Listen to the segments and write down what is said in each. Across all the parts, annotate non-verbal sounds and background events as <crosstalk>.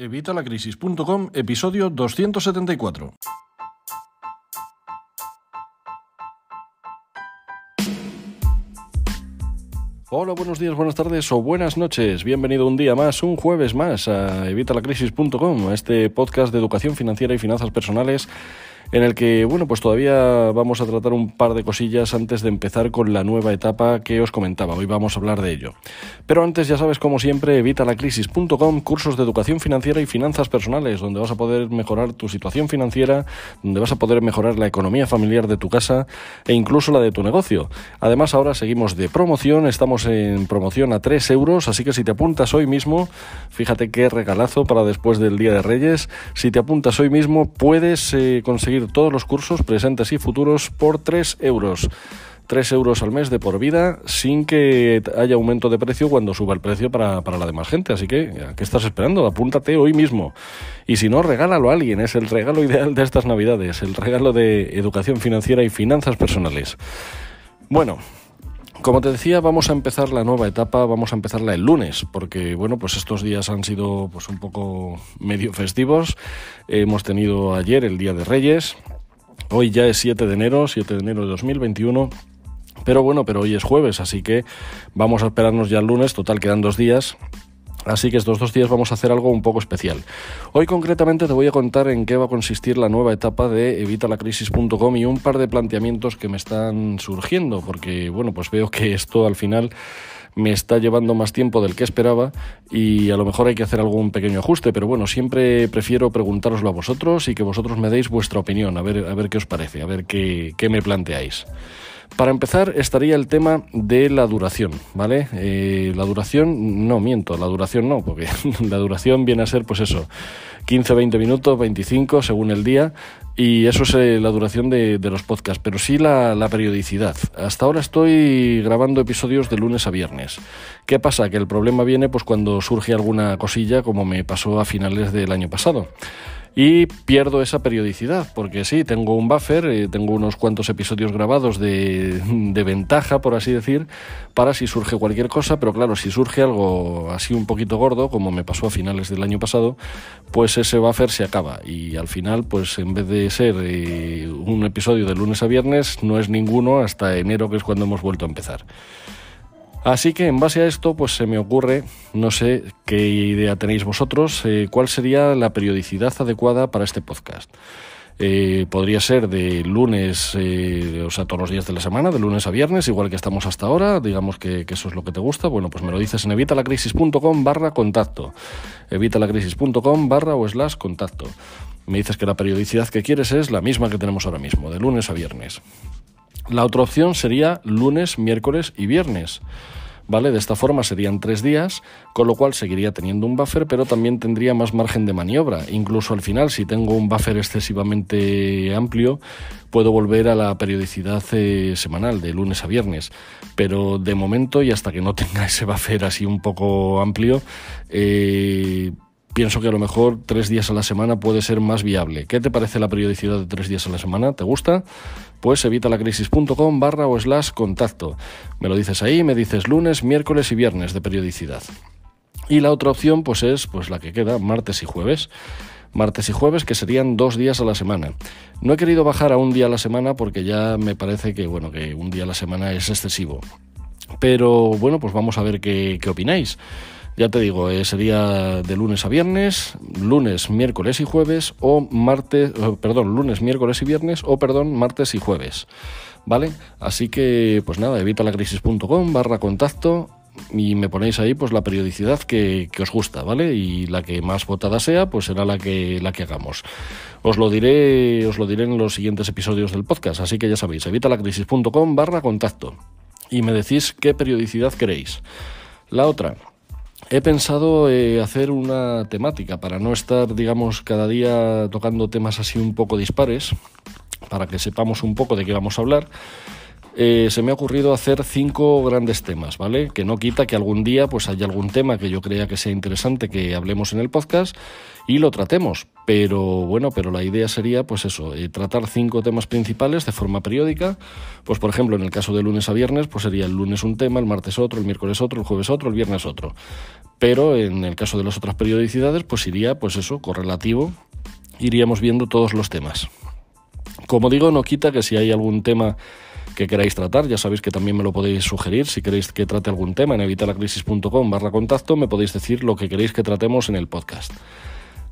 Evitalacrisis.com, episodio 274. Hola, buenos días, buenas tardes o buenas noches. Bienvenido un día más, un jueves más a evitalacrisis.com, a este podcast de educación financiera y finanzas personales en el que, bueno, pues todavía vamos a tratar un par de cosillas antes de empezar con la nueva etapa que os comentaba. Hoy vamos a hablar de ello. Pero antes, ya sabes, como siempre, evitalacrisis.com, cursos de educación financiera y finanzas personales, donde vas a poder mejorar tu situación financiera, donde vas a poder mejorar la economía familiar de tu casa e incluso la de tu negocio. Además, ahora seguimos de promoción, estamos en promoción a 3 euros, así que si te apuntas hoy mismo, fíjate qué regalazo para después del Día de Reyes, si te apuntas hoy mismo puedes eh, conseguir todos los cursos presentes y futuros por 3 euros. 3 euros al mes de por vida sin que haya aumento de precio cuando suba el precio para, para la demás gente. Así que, ¿qué estás esperando? Apúntate hoy mismo. Y si no, regálalo a alguien. Es el regalo ideal de estas navidades, el regalo de educación financiera y finanzas personales. Bueno, como te decía, vamos a empezar la nueva etapa, vamos a empezarla el lunes, porque bueno, pues estos días han sido pues un poco medio festivos. Hemos tenido ayer el Día de Reyes, hoy ya es 7 de enero, 7 de enero de 2021. Pero bueno, pero hoy es jueves, así que vamos a esperarnos ya el lunes, total quedan dos días Así que estos dos días vamos a hacer algo un poco especial. Hoy concretamente te voy a contar en qué va a consistir la nueva etapa de evitalacrisis.com y un par de planteamientos que me están surgiendo, porque bueno, pues veo que esto al final me está llevando más tiempo del que esperaba y a lo mejor hay que hacer algún pequeño ajuste, pero bueno, siempre prefiero preguntároslo a vosotros y que vosotros me deis vuestra opinión, a ver, a ver qué os parece, a ver qué, qué me planteáis. Para empezar estaría el tema de la duración, ¿vale? Eh, la duración, no miento, la duración no, porque <laughs> la duración viene a ser pues eso, 15, 20 minutos, 25 según el día, y eso es eh, la duración de, los podcasts, pero sí la, la, periodicidad. Hasta ahora estoy grabando episodios de lunes a viernes. ¿Qué pasa? Que el problema viene pues cuando surge alguna cosilla como me pasó a finales del año pasado y pierdo esa periodicidad, porque sí, tengo un buffer, eh, tengo unos cuantos episodios grabados de, ventaja, por así decir, para si surge cualquier cosa, pero claro, si surge algo así un poquito gordo, como me pasó a finales del año pasado, pues ese buffer se acaba y al final, pues en vez de ser eh, un episodio de lunes a viernes, no es ninguno hasta enero, que es cuando hemos vuelto a empezar. Así que en base a esto, pues se me ocurre, no sé qué idea tenéis vosotros, eh, cuál sería la periodicidad adecuada para este podcast. Eh, podría ser de lunes, eh, o sea, todos los días de la semana, de lunes a viernes, igual que estamos hasta ahora, digamos que, que eso es lo que te gusta, bueno, pues me lo dices en evitalacrisis.com barra contacto, evitalacrisis.com barra o slash contacto. Me dices que la periodicidad que quieres es la misma que tenemos ahora mismo, de lunes a viernes. La otra opción sería lunes, miércoles y viernes. ¿Vale? De esta forma serían tres días, con lo cual seguiría teniendo un buffer, pero también tendría más margen de maniobra. Incluso al final, si tengo un buffer excesivamente amplio, puedo volver a la periodicidad eh, semanal, de lunes a viernes. Pero de momento y hasta que no tenga <laughs> ese buffer así un poco amplio, eh, pienso que a lo mejor tres días a la semana puede ser más viable. ¿Qué te parece la periodicidad de tres días a la semana? ¿Te gusta? Pues evitalacrisis.com barra o slash contacto. Me lo dices ahí, me dices lunes, miércoles y viernes de periodicidad. Y la otra opción pues es pues la que queda, martes y jueves martes y jueves, que serían dos días a la semana. No he querido bajar a un día a la semana porque ya me parece que, bueno, que un día a la semana es excesivo. Pero bueno, pues vamos a ver qué, qué opináis. Ya te digo, eh, sería de lunes a viernes, lunes, miércoles y jueves, o martes, eh, perdón, lunes, miércoles y viernes, o perdón, martes y jueves. ¿Vale? Así que, pues nada, evitalacrisis.com barra contacto y me ponéis ahí pues la periodicidad que, os gusta, ¿vale? Y la que más votada sea, pues será la que, la que hagamos. Os lo diré, os lo diré en los siguientes episodios del podcast, así que ya sabéis, evitalacrisis.com barra contacto. Y me decís qué periodicidad queréis. La otra, He pensado eh, hacer una temática para no estar, digamos, cada día tocando temas así un poco dispares, para que sepamos un poco de qué vamos a hablar eh, se me ha ocurrido hacer cinco grandes temas, ¿vale? Que no quita que algún día pues haya algún tema que yo crea que sea interesante que hablemos en el podcast y lo tratemos. Pero bueno, pero la idea sería pues eso, eh, tratar cinco temas principales de forma periódica. Pues por ejemplo, en el caso de lunes a viernes, pues sería el lunes un tema, el martes otro, el miércoles otro, el jueves otro, el viernes otro. Pero en el caso de las otras periodicidades, pues iría pues eso, correlativo, iríamos viendo todos los temas. Como digo, no quita que si hay algún tema que queráis tratar. Ya sabéis que también me lo podéis sugerir. Si queréis que trate algún tema en evitalacrisis.com barra contacto, me podéis decir lo que queréis que tratemos en el podcast.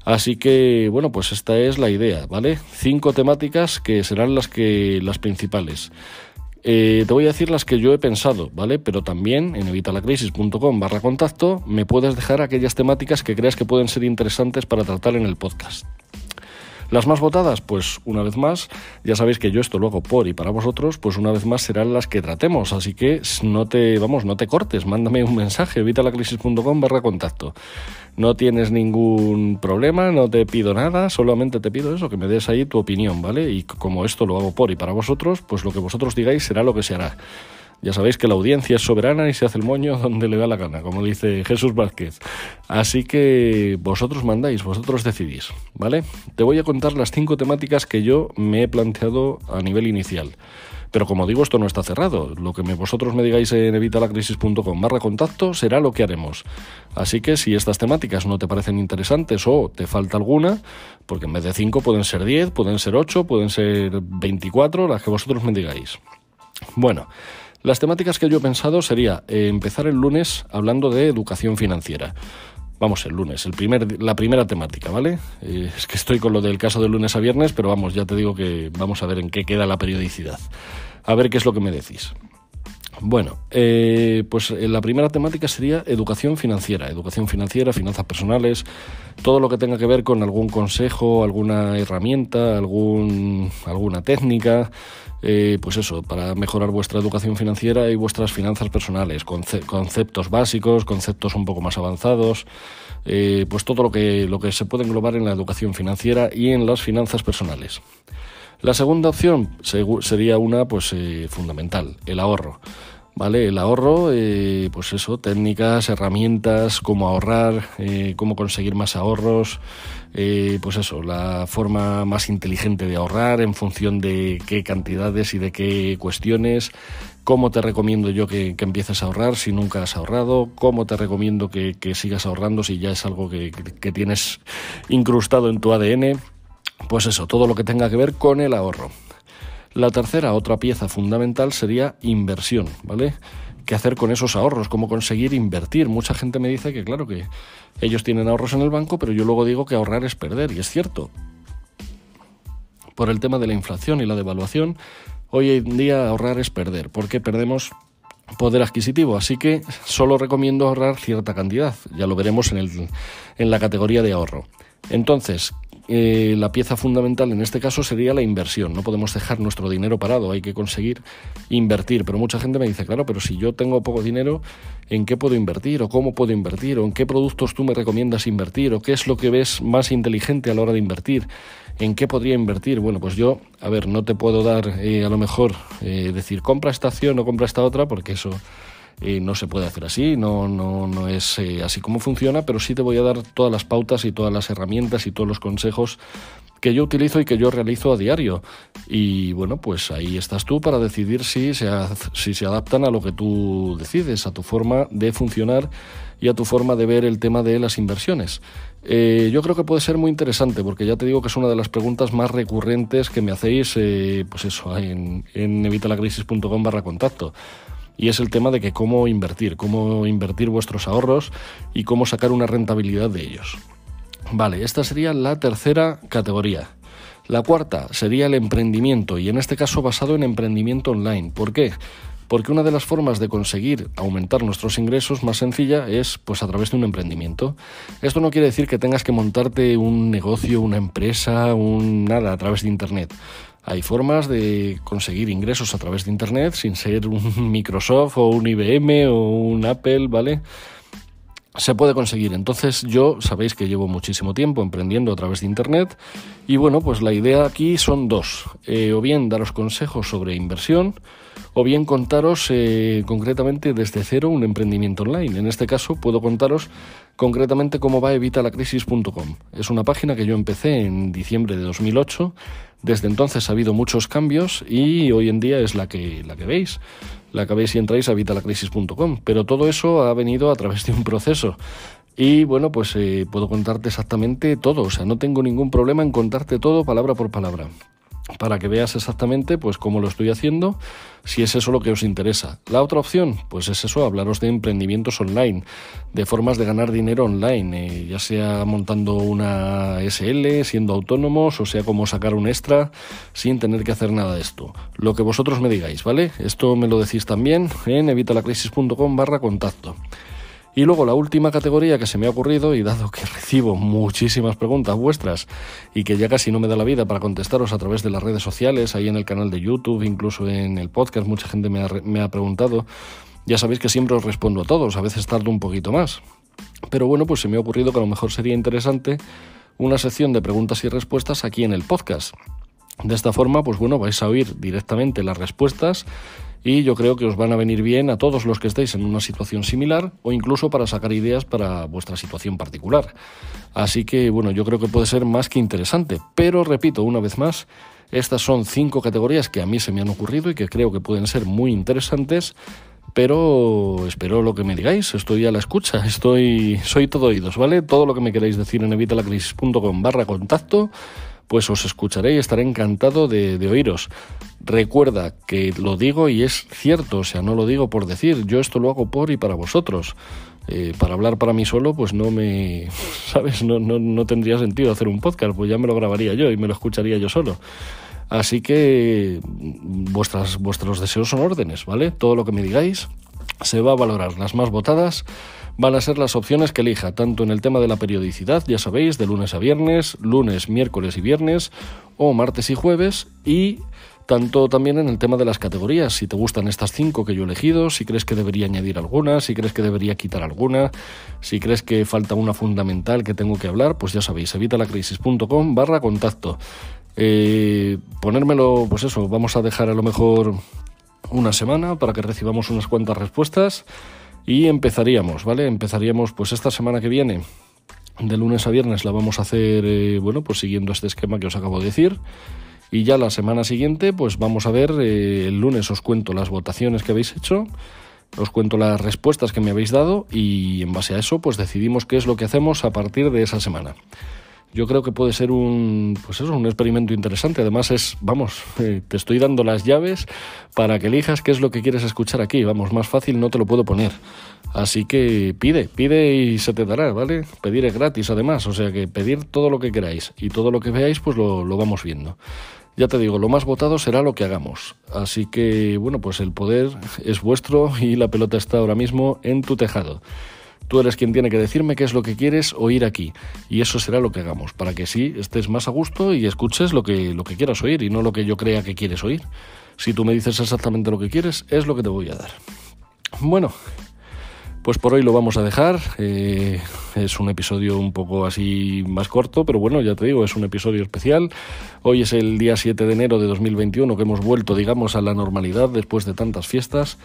Así que, bueno, pues esta es la idea, ¿vale? Cinco temáticas que serán las, que, las principales. Eh, te voy a decir las que yo he pensado, ¿vale? Pero también en evitalacrisis.com barra contacto me puedes dejar aquellas temáticas que creas que pueden ser interesantes para tratar en el podcast. Las más votadas, pues una vez más, ya sabéis que yo esto lo hago por y para vosotros, pues una vez más serán las que tratemos, así que no te, vamos, no te cortes, mándame un mensaje, evitalacrisis.com barra contacto. No tienes ningún problema, no te pido nada, solamente te pido eso, que me des ahí tu opinión, ¿vale? Y como esto lo hago por y para vosotros, pues lo que vosotros digáis será lo que se hará. Ya sabéis que la audiencia es soberana y se hace el moño donde le da la gana, como dice Jesús Vázquez. Así que vosotros mandáis, vosotros decidís, ¿vale? Te voy a contar las cinco temáticas que yo me he planteado a nivel inicial. Pero como digo, esto no está cerrado. Lo que vosotros me digáis en evitalacrisis.com barra contacto será lo que haremos. Así que si estas temáticas no te parecen interesantes o te falta alguna, porque en vez de cinco pueden ser diez, pueden ser ocho, pueden ser veinticuatro, las que vosotros me digáis. Bueno, las temáticas que yo he pensado sería eh, empezar el lunes hablando de educación financiera. Vamos, el lunes, el primer, la primera temática, ¿vale? Eh, <laughs> es que estoy con lo del caso de lunes a viernes, pero vamos, ya te digo que vamos a ver en qué queda la periodicidad. A ver qué es lo que me decís. Bueno, eh, pues eh, la primera temática sería educación financiera, educación financiera, finanzas personales, todo lo que tenga que ver con algún consejo, alguna herramienta, algún, alguna técnica, eh, pues eso, para mejorar vuestra educación financiera y vuestras finanzas personales, conceptos básicos, conceptos un poco más avanzados, pues todo lo que, lo que se puede englobar en la educación financiera y en las finanzas personales. La segunda opción sería una pues, eh, fundamental, el ahorro. ¿Vale? El ahorro, eh, pues eso, técnicas, herramientas, cómo ahorrar, eh, cómo conseguir más ahorros, pues eso, la forma más inteligente de ahorrar en función de qué cantidades y de qué cuestiones, cómo te recomiendo yo que, empieces a ahorrar si nunca has ahorrado, cómo te recomiendo que, sigas ahorrando si ya es algo que, que tienes incrustado en tu ADN. Pues eso, todo lo que tenga que ver con el ahorro. La tercera, otra pieza fundamental sería inversión, ¿vale? ¿Qué hacer con esos ahorros? ¿Cómo conseguir invertir? Mucha gente me dice que, claro, que ellos tienen ahorros en el banco, pero yo luego digo que ahorrar es perder, y es cierto. Por el tema de la inflación y la devaluación, hoy en día ahorrar es perder, porque perdemos poder adquisitivo, así que solo recomiendo ahorrar cierta cantidad, ya lo veremos en, el, en la categoría de ahorro. Entonces, eh, la pieza fundamental en este caso sería la inversión. No podemos dejar nuestro dinero parado, hay que conseguir invertir. Pero mucha gente me dice, claro, pero si yo tengo poco dinero, ¿en qué puedo invertir? ¿O cómo puedo invertir? ¿O en qué productos tú me recomiendas invertir? ¿O qué es lo que ves más inteligente a la hora de invertir? ¿En qué podría invertir? Bueno, pues yo, a ver, no te puedo dar eh, a lo mejor eh, decir compra esta acción o compra esta otra, porque eso no se puede hacer así, no, no, no es eh, así como funciona, pero sí te voy a dar todas las pautas y todas las herramientas y todos los consejos que yo utilizo y que yo realizo a diario. Y bueno, pues ahí estás tú para decidir si se, si se adaptan a lo que tú decides, a tu forma de funcionar y a tu forma de ver el tema de las inversiones. Eh, yo creo que puede ser muy interesante porque ya te digo que es una de las preguntas más recurrentes que me hacéis, eh, pues eso, en, en evitalacrisis.com barra contacto y es el tema de que cómo invertir, cómo invertir vuestros ahorros y cómo sacar una rentabilidad de ellos. Vale, esta sería la tercera categoría. La cuarta sería el emprendimiento y en este caso basado en emprendimiento online. ¿Por qué? Porque una de las formas de conseguir aumentar nuestros ingresos más sencilla es pues a través de un emprendimiento. Esto no quiere decir que tengas que montarte un negocio, una empresa, un nada a través de internet. Hay formas de conseguir ingresos a través de Internet sin ser un <laughs> Microsoft o un IBM o un Apple, ¿vale? se puede conseguir. Entonces yo sabéis que llevo muchísimo tiempo emprendiendo a través de Internet y bueno, pues la idea aquí son dos. Eh, o bien daros consejos sobre inversión o bien contaros eh, concretamente desde cero un emprendimiento online. En este caso puedo contaros concretamente cómo va evitalacrisis.com. Es una página que yo empecé en diciembre de 2008. Desde entonces ha habido muchos cambios y hoy en día es la que, la que veis la que veis si entráis a EvitaLaCrisis.com. Pero todo eso ha venido a través de un proceso. Y bueno, pues eh, puedo contarte exactamente todo, o sea, no tengo ningún problema en contarte todo palabra por palabra para que veas exactamente pues cómo lo estoy haciendo, si es eso lo que os interesa. La otra opción, pues es eso, hablaros de emprendimientos online, de formas de ganar dinero online, eh, ya sea montando una SL, siendo autónomos, o sea, como sacar un extra sin tener que hacer nada de esto. Lo que vosotros me digáis, ¿vale? Esto me lo decís también en evitalacrisis.com barra contacto. Y luego la última categoría que se me ha ocurrido, y dado que <laughs> recibo muchísimas preguntas vuestras y que ya casi no me da la vida para contestaros a través de las redes sociales, ahí en el canal de YouTube, incluso en el podcast, mucha gente me ha, preguntado, ya sabéis que siempre os respondo a todos, a veces tardo un poquito más. Pero bueno, pues se me ha ocurrido que a lo mejor sería interesante una sección de preguntas y respuestas aquí en el podcast. De esta forma, pues bueno, vais a oír directamente las respuestas y yo creo que os van a venir bien a todos los que estéis en una situación similar o incluso para sacar ideas para vuestra situación particular. Así que bueno, yo creo que puede ser más que interesante, pero repito una vez más, estas son cinco categorías que a mí se me han ocurrido y que creo que pueden ser muy interesantes, pero espero lo que me digáis, estoy a la escucha, estoy soy todo oídos, ¿vale? Todo lo que me queráis decir en evitalacrisis.com barra contacto pues os escucharé y estaré encantado de, oíros. Recuerda que lo digo y es cierto, o sea, no lo digo por decir, yo esto lo hago por y para vosotros. Eh, para hablar para mí solo, pues no me, <laughs> ¿sabes? No, tendría sentido hacer un podcast, pues ya me lo grabaría yo y me lo escucharía yo solo. Así que mm, vuestras, vuestros deseos son órdenes, ¿vale? Todo lo que me digáis se va a valorar. Las más votadas van a ser las opciones que elija, tanto en el tema de la periodicidad, ya sabéis, de lunes a viernes, lunes, miércoles y viernes, o martes y jueves, y tanto también en el tema de las categorías, si te gustan estas cinco que yo he elegido, si crees que debería añadir alguna, si crees que debería quitar alguna, si crees que falta una fundamental que tengo que hablar, pues ya sabéis, evitalacrisis.com barra contacto. Eh, ponérmelo, pues eso, vamos a dejar a lo mejor una semana para que recibamos unas cuantas respuestas. Y empezaríamos, ¿vale? Empezaríamos pues esta semana que viene de lunes a viernes la vamos a hacer, eh, bueno, pues siguiendo este esquema que os acabo de decir. Y ya la semana siguiente, pues vamos a ver, eh, el lunes os cuento las votaciones que habéis hecho, os cuento las respuestas que me habéis dado y en base a eso, pues decidimos qué es lo que hacemos a partir de esa semana yo creo que puede ser un, pues eso, un experimento interesante. Además es, vamos, <laughs> eh, te estoy dando las llaves para que elijas qué es lo que quieres escuchar aquí. Vamos, más fácil no te lo puedo poner. Así que pide, pide y se te dará, ¿vale? Pedir es gratis además, o sea que pedir todo lo que queráis y todo lo que veáis pues lo, lo vamos viendo. Ya te digo, lo más votado será lo que hagamos. Así que, bueno, pues el poder es vuestro y la pelota está ahora mismo en tu tejado. Tú eres quien tiene que decirme qué es lo que quieres oír aquí. Y eso será lo que hagamos, para que sí estés más a gusto y escuches lo que, lo que quieras oír y no lo que yo crea que quieres oír. Si tú me dices exactamente lo que quieres, es lo que te voy a dar. Bueno, pues por hoy lo vamos a dejar. Eh, es un episodio un poco así más corto, pero bueno, ya te digo, es un episodio especial. Hoy es el día 7 de enero de 2021 que hemos vuelto, digamos, a la normalidad después de tantas fiestas.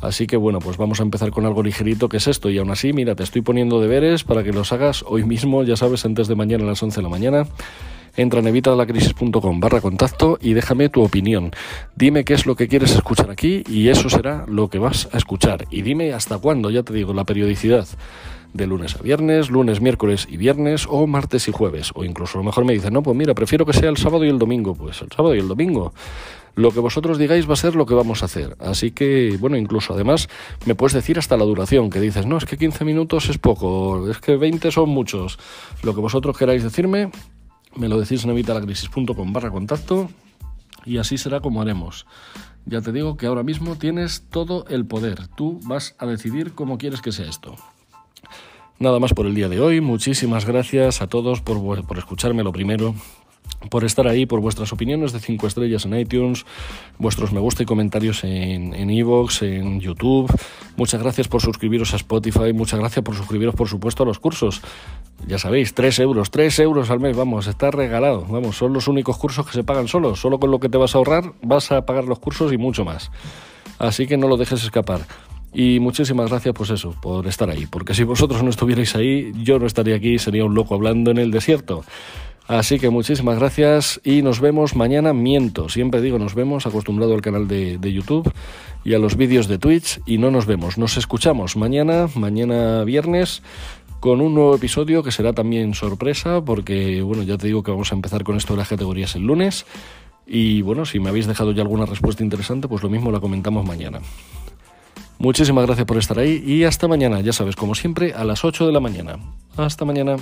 Así que bueno, pues vamos a empezar con algo ligerito que es esto. Y aún así, mira, te estoy poniendo deberes para que los hagas hoy mismo, ya sabes, antes de mañana a las 11 de la mañana. Entra en evitadalacrisis.com barra contacto y déjame tu opinión. Dime qué es lo que quieres escuchar aquí y eso será lo que vas a escuchar. Y dime hasta cuándo, ya te digo, la periodicidad de lunes a viernes, lunes, miércoles y viernes, o martes y jueves. O incluso a lo mejor me dicen, no, pues mira, prefiero que sea el sábado y el domingo. Pues el sábado y el domingo lo que vosotros digáis va a ser lo que vamos a hacer. Así que, bueno, incluso además me puedes decir hasta la duración, que dices, no, es que 15 minutos es poco, es que 20 son muchos. Lo que vosotros queráis decirme, me lo decís en evitalacrisis.com barra contacto y así será como haremos. Ya te digo que ahora mismo tienes todo el poder, tú vas a decidir cómo quieres que sea esto. Nada más por el día de hoy, muchísimas gracias a todos por, por escucharme lo primero, por estar ahí, por vuestras opiniones de 5 estrellas en iTunes, vuestros me gusta y comentarios en Evox, en, YouTube. Muchas gracias por suscribiros a Spotify, muchas gracias por suscribiros, por supuesto, a los cursos. Ya sabéis, 3 euros, 3 euros al mes, vamos, está regalado. Vamos, son los únicos cursos que se pagan solo, Solo con lo que te vas a ahorrar vas a pagar los cursos y mucho más. Así que no lo dejes escapar. Y muchísimas gracias, por pues eso, por estar ahí. Porque si vosotros no estuvierais ahí, yo no estaría aquí, sería un loco hablando en el desierto. Así que muchísimas gracias y nos vemos mañana. Miento, siempre digo nos vemos, acostumbrado al canal de, de YouTube y a los vídeos de Twitch y no nos vemos, nos escuchamos mañana, mañana viernes con un nuevo episodio que será también sorpresa porque, bueno, ya te digo que vamos a empezar con esto de las categorías el lunes y, bueno, si me habéis dejado ya alguna respuesta interesante, pues lo mismo la comentamos mañana. Muchísimas gracias por estar ahí y hasta mañana, ya sabes, como siempre, a las 8 de la mañana. Hasta mañana.